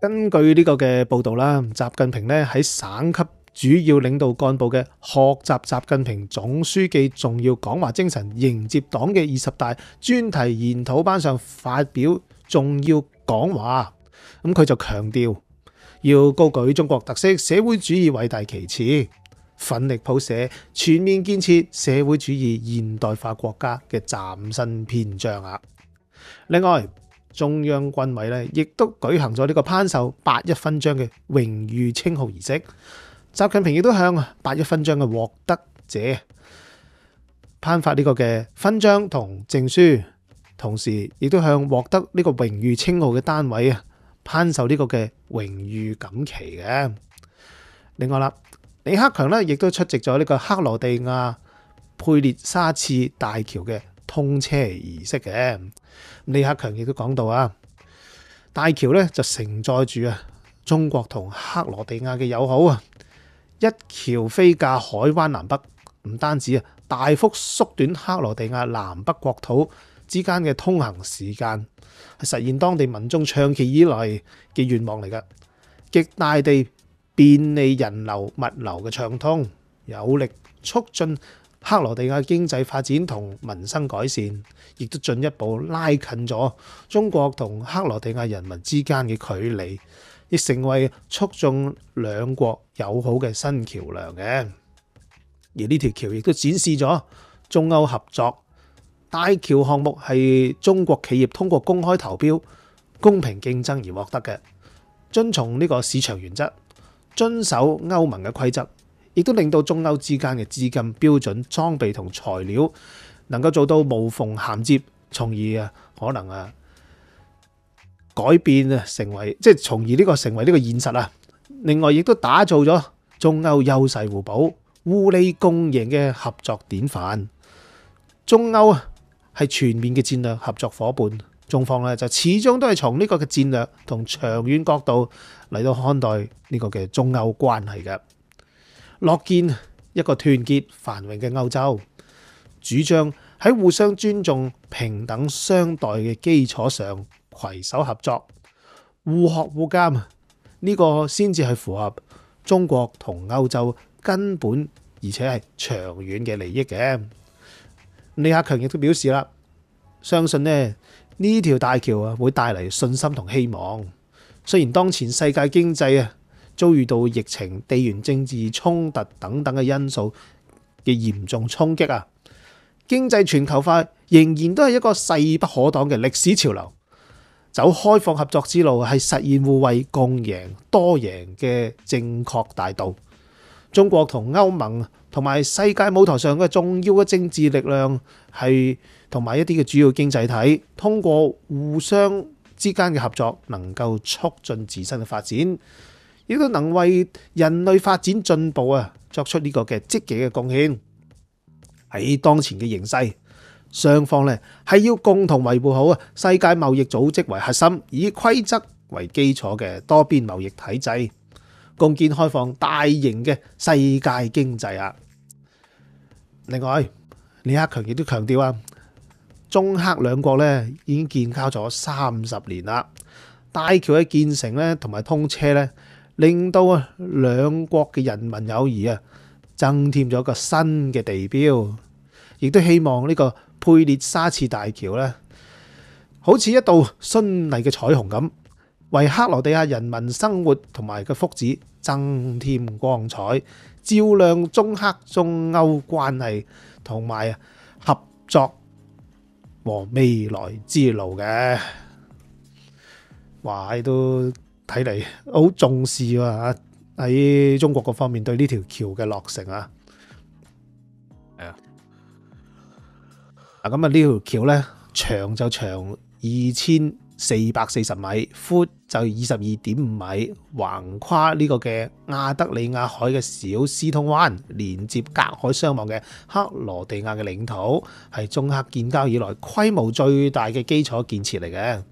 根据呢个嘅报道啦，习近平咧喺省级主要领导干部嘅学习习近平总书记重要讲话精神迎接党嘅二十大专题研讨班上发表重要讲话，咁佢就强调要高举中国特色社会主义伟大旗帜，奋力谱写全面建设社会主义现代化国家嘅崭新篇章啊！另外。中央軍委咧，亦都舉行咗呢個頒授八一勛章嘅榮譽稱號儀式。習近平亦都向八一勛章嘅獲得者頒發呢個嘅勛章同證書，同時亦都向獲得呢個榮譽稱號嘅單位啊頒授呢個嘅榮譽錦旗嘅。另外啦，李克強咧亦都出席咗呢個克羅地亞佩列沙茨大橋嘅。通車儀式嘅李克強亦都講到啊，大橋咧就承載住啊中國同克羅地亞嘅友好啊，一橋飛架海灣南北，唔單止啊，大幅縮短克羅地亞南北國土之間嘅通行時間，系實現當地民眾长期以來嘅願望嚟噶，極大地便利人流物流嘅暢通，有力促進。克罗地亚經濟發展同民生改善，亦都進一步拉近咗中國同克羅地亞人民之間嘅距離，亦成為促進兩國友好嘅新橋梁嘅。而呢條橋亦都展示咗中歐合作大橋項目係中國企業通過公開投标、公平競爭而獲得嘅，遵從呢個市場原則，遵守歐盟嘅規則。亦都令到中歐之間嘅資金、標準、裝備同材料能夠做到無縫銜接，從而啊，可能啊改變啊成為即係，從而呢個成為呢個現實啊。另外，亦都打造咗中歐優勢互補、互利共贏嘅合作典範。中歐啊，係全面嘅戰略合作伙伴。中方咧就始終都係從呢個嘅戰略同長遠角度嚟到看待呢個嘅中歐關係嘅。乐見一個團結繁榮嘅歐洲，主張喺互相尊重、平等相待嘅基礎上携手合作、互學互鉴，呢個先至係符合中國同歐洲根本而且係長遠嘅利益嘅。李克強亦都表示啦，相信呢呢條大橋啊會帶嚟信心同希望。雖然當前世界經濟啊。遭遇到疫情、地緣政治衝突等等嘅因素嘅嚴重衝擊啊！經濟全球化仍然都係一個勢不可擋嘅歷史潮流，走開放合作之路係實現互惠共贏多贏嘅正確大道。中國同歐盟同埋世界舞台上嘅重要嘅政治力量係同埋一啲嘅主要經濟體，通過互相之間嘅合作，能夠促進自身嘅發展。亦都能為人類發展進步啊作出呢個嘅積極嘅貢獻。喺當前嘅形勢，雙方咧係要共同維護好啊世界貿易組織為核心、以規則為基礎嘅多邊貿易體制，共建開放大型嘅世界經濟啊。另外，李克強亦都強調啊，中黑兩國咧已經建交咗三十年啦，大橋嘅建成咧同埋通車咧。令到啊兩國嘅人民友誼啊增添咗個新嘅地標，亦都希望呢個佩列沙次大橋咧，好似一道順利嘅彩虹咁，為克羅地亞人民生活同埋嘅福祉增添光彩，照亮中黑中歐關係同埋合作和未來之路嘅，話都～睇嚟好重视啊！喺中国嗰方面对呢条桥嘅落成啊，系啊，咁啊，呢条桥咧长就长二千四百四十米，宽就二十二点五米，横跨呢个嘅亚德里亚海嘅小斯通湾，连接隔海相望嘅克罗地亚嘅领土，系中克建交以来规模最大嘅基础建设嚟嘅。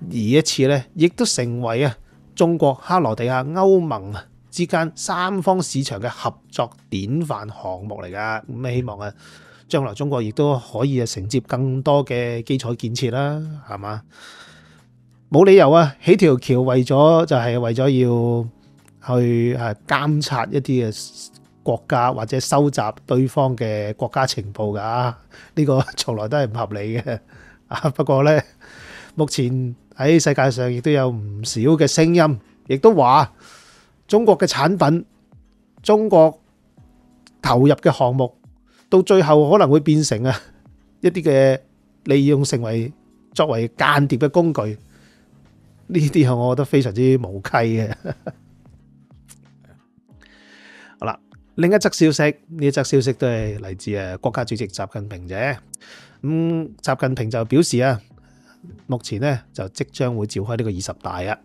而一次咧，亦都成為啊中國、克羅地亞、歐盟之間三方市場嘅合作典範項目嚟㗎。咁希望啊，將來中國亦都可以啊承接更多嘅基礎建設啦，係嘛？冇理由啊，起條橋為咗就係為咗要去啊監察一啲嘅國家或者收集對方嘅國家情報㗎。呢個從 來都係唔合理嘅。啊，不過咧，目前。喺世界上亦都有唔少嘅聲音，亦都話中國嘅產品、中國投入嘅項目，到最後可能會變成啊一啲嘅利用成為作為間諜嘅工具。呢啲我覺得非常之無稽嘅。好啦，另一則消息，呢則消息都係嚟自诶國家主席習近平啫。咁習近平就表示啊。目前呢就即将会召开呢个二十大啊，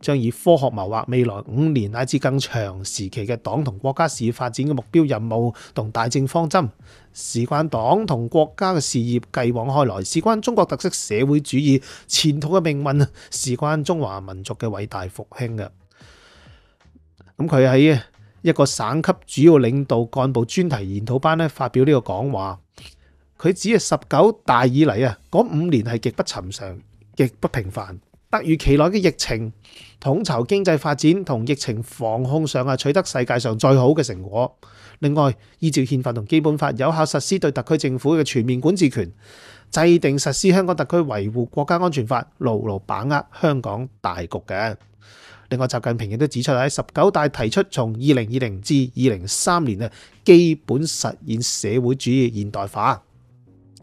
将以科学谋划未来五年乃至更长时期嘅党同国家事业发展嘅目标任务同大政方针，事关党同国家嘅事业继往开来，事关中国特色社会主义前途嘅命运，事关中华民族嘅伟大复兴嘅。咁佢喺一个省级主要领导干部专题研讨班呢发表呢个讲话。佢只系十九大以嚟啊，嗰五年系极不寻常、极不平凡。突如其来嘅疫情，统筹经济发展同疫情防控上啊，取得世界上最好嘅成果。另外，依照宪法同基本法，有效实施对特区政府嘅全面管治权，制定实施香港特区维护国家安全法，牢牢把握香港大局嘅。另外，习近平亦都指出喺十九大提出，从二零二零至二零三年啊，基本实现社会主义现代化。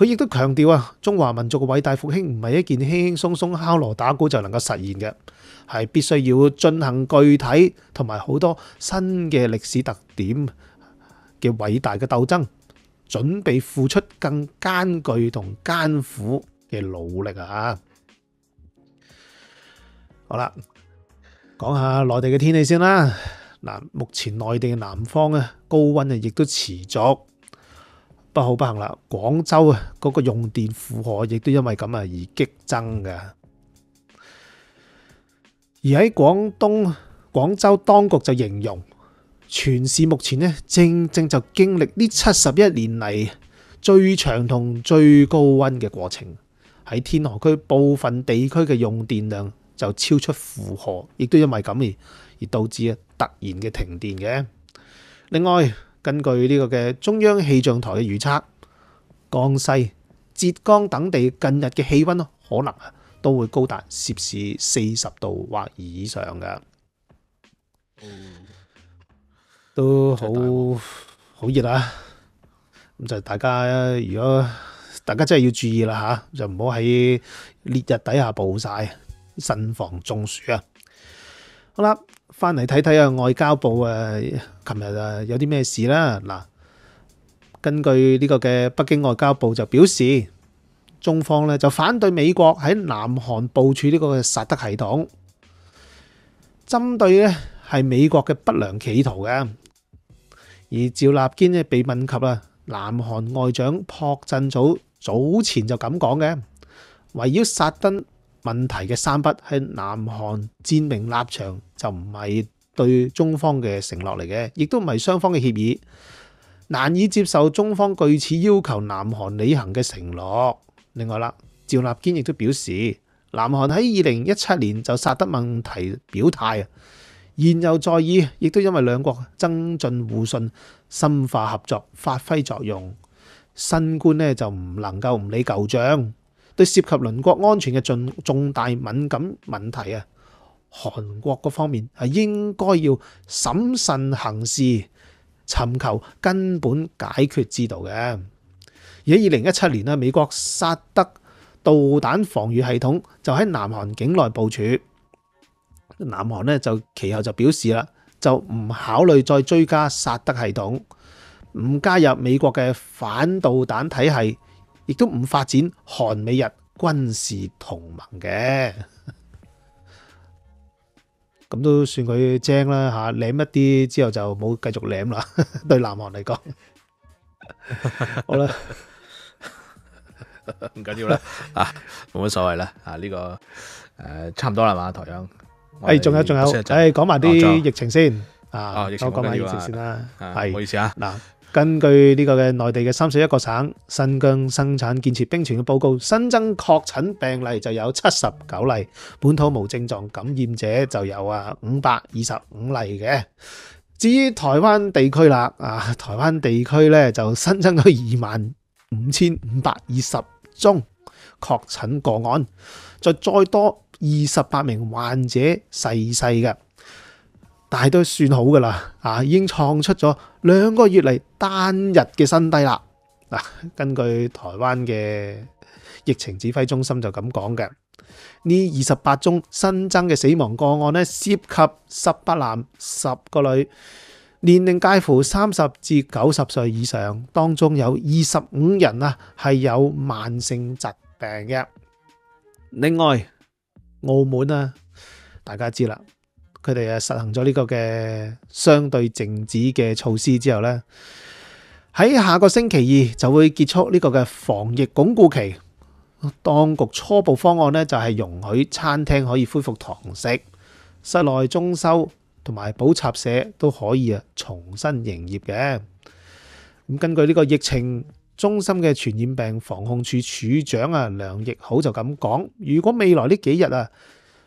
佢亦都強調啊，中華民族嘅偉大復興唔係一件輕輕鬆鬆敲锣打鼓就能够實現嘅，係必須要進行具體同埋好多新嘅歷史特點嘅偉大嘅鬥爭，準備付出更艱巨同艱苦嘅努力啊！好啦，講下內地嘅天氣先啦。嗱，目前內地嘅南方啊，高温啊亦都持續。不好不幸啦！廣州啊，嗰個用電負荷亦都因為咁啊而激增嘅。而喺廣東廣州當局就形容，全市目前呢正正就經歷呢七十一年嚟最長同最高温嘅過程。喺天河區部分地區嘅用電量就超出負荷，亦都因為咁而而導致啊突然嘅停電嘅。另外，根据呢个嘅中央气象台嘅预测，江西、浙江等地近日嘅气温可能啊都会高达摄氏四十度或以上嘅，都好好热啊！咁就大家如果大家真系要注意啦吓，就唔好喺烈日底下暴晒，慎防中暑啊！好啦。翻嚟睇睇啊，外交部誒，琴日啊有啲咩事啦？嗱，根據呢個嘅北京外交部就表示，中方咧就反對美國喺南韓部署呢個薩德系統，針對咧係美國嘅不良企圖嘅。而趙立堅咧被問及啊，南韓外長朴振祖早前就咁講嘅，圍繞薩登。問題嘅三筆喺南韓佔明立場就唔係對中方嘅承諾嚟嘅，亦都唔係雙方嘅協議，難以接受中方據此要求南韓履行嘅承諾。另外啦，趙立堅亦都表示，南韓喺二零一七年就殺得問題表態啊，現又在意，亦都因為兩國增進互信、深化合作、發揮作用。新官呢就唔能夠唔理舊帳。對涉及鄰國安全嘅重重大敏感問題啊，韓國嗰方面系應該要審慎行事，尋求根本解決之道嘅。而喺二零一七年呢，美國萨德導彈防禦系統就喺南韓境內部署，南韓咧就其後就表示啦，就唔考慮再追加萨德系統，唔加入美國嘅反導彈體系。亦都唔发展韩美日军事同盟嘅，咁都算佢精啦吓，舐一啲之后就冇继续舐啦。对南韩嚟讲，好啦，唔紧要啦，啊，冇乜所谓啦，啊，呢个诶，差唔多啦嘛，台长，诶，仲有仲有，诶，讲埋啲疫情先啊，我讲埋疫情先啦，系，唔好意思啊，嗱。根据呢个嘅内地嘅三十一个省新疆生产建设兵团嘅报告，新增确诊病例就有七十九例，本土无症状感染者就有啊五百二十五例嘅。至于台湾地区啦，啊台湾地区咧就新增咗二万五千五百二十宗确诊个案，就再多二十八名患者逝世嘅。大都算好噶啦，啊，已經創出咗兩個月嚟單日嘅新低啦。嗱，根據台灣嘅疫情指揮中心就咁講嘅，呢二十八宗新增嘅死亡個案呢，涉及十八男十個女，年齡介乎三十至九十歲以上，當中有二十五人啊係有慢性疾病嘅。另外，澳門啊，大家知啦。佢哋啊，實行咗呢個嘅相對靜止嘅措施之後咧，喺下個星期二就會結束呢個嘅防疫鞏固期。當局初步方案咧就係容許餐廳可以恢復堂食、室內装修同埋補插社都可以啊重新營業嘅。咁根據呢個疫情中心嘅傳染病防控處處長啊梁奕好就咁講，如果未來呢幾日啊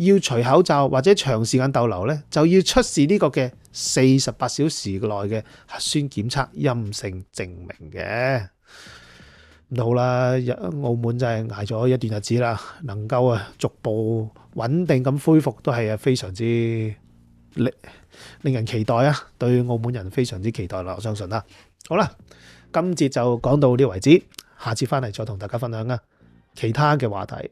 要除口罩或者長時間逗留咧，就要出示呢個嘅四十八小時內嘅核酸檢測陰性證明嘅。咁好啦，澳門就係挨咗一段日子啦，能夠啊逐步穩定咁恢復，都係非常之令令人期待啊！對澳門人非常之期待啦，我相信啦。好啦，今節就講到呢個位置，下次翻嚟再同大家分享啊其他嘅話題。